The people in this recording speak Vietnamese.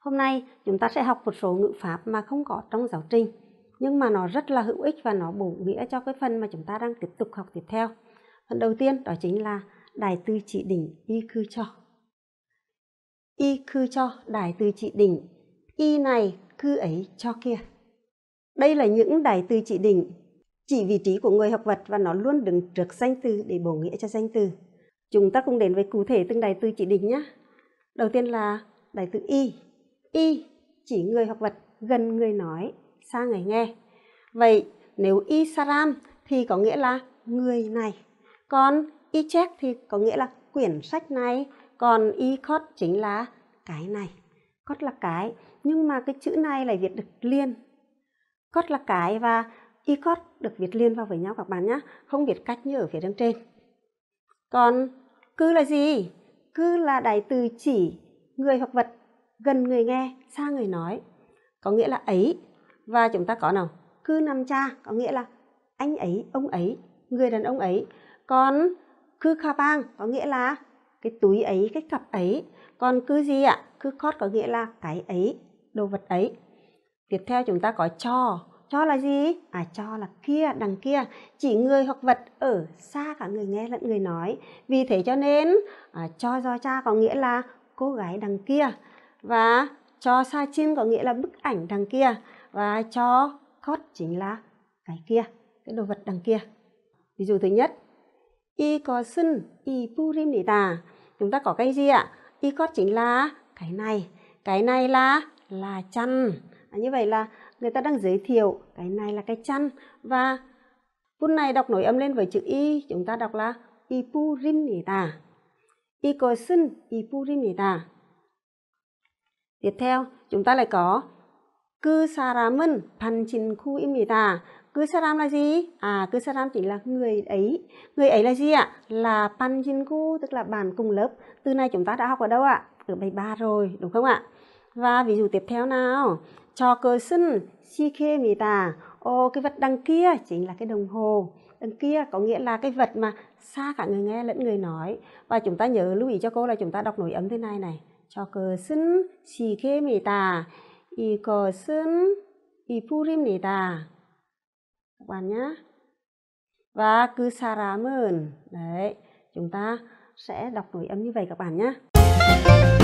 Hôm nay chúng ta sẽ học một số ngữ pháp mà không có trong giáo trình nhưng mà nó rất là hữu ích và nó bổ nghĩa cho cái phần mà chúng ta đang tiếp tục học tiếp theo. Phần đầu tiên đó chính là đài từ chỉ đỉnh y cư cho. Y cư cho đài từ chỉ đỉnh, y này cư ấy cho kia. Đây là những đài từ chỉ đỉnh chỉ vị trí của người học vật và nó luôn đứng trước danh từ để bổ nghĩa cho danh từ. Chúng ta cùng đến với cụ thể từng đài từ chỉ đỉnh nhé. Đầu tiên là đài từ y y chỉ người hoặc vật gần người nói, xa người nghe. Vậy nếu y saram thì có nghĩa là người này. Còn y chép thì có nghĩa là quyển sách này. Còn y khót chính là cái này. Cót là cái, nhưng mà cái chữ này lại viết được liên. Cót là cái và y cót được viết liên vào với nhau các bạn nhé. Không viết cách như ở phía đằng trên. Còn cư là gì? Cư là đại từ chỉ người hoặc vật gần người nghe xa người nói có nghĩa là ấy và chúng ta có nào cư nằm cha có nghĩa là anh ấy ông ấy người đàn ông ấy còn cư kha bang có nghĩa là cái túi ấy cái cặp ấy còn cư gì ạ cư cót có nghĩa là cái ấy đồ vật ấy tiếp theo chúng ta có cho cho là gì à cho là kia đằng kia chỉ người hoặc vật ở xa cả người nghe lẫn người nói vì thế cho nên à, cho do cha có nghĩa là cô gái đằng kia và cho sa chim có nghĩa là bức ảnh đằng kia và cho cot chính là cái kia cái đồ vật đằng kia ví dụ thứ nhất y có sân y purim để tà chúng ta có cái gì ạ y cot chính là cái này cái này là là chăn à, như vậy là người ta đang giới thiệu cái này là cái chăn và phút này đọc nổi âm lên với chữ y chúng ta đọc là ta ipurinita ikosin ta Tiếp theo, chúng ta lại có cư saram은 반친구입니다. À. Cư saram là gì? À, cư saram chỉ là người ấy. Người ấy là gì ạ? Là panjinku, tức là bạn cùng lớp. Từ nay chúng ta đã học ở đâu ạ? Ở bài ba rồi, đúng không ạ? Và ví dụ tiếp theo nào? Cho cơ sinh, si kê mì tà. Ồ, cái vật đằng kia chính là cái đồng hồ. Đằng kia có nghĩa là cái vật mà xa cả người nghe lẫn người nói. Và chúng ta nhớ lưu ý cho cô là chúng ta đọc nối ấm thế này này cho cờ sân xì khê mì tà y cờ sân y phu rim nì tà các bạn nhé và cứ xa đấy chúng ta sẽ đọc nối âm như vậy các bạn nhé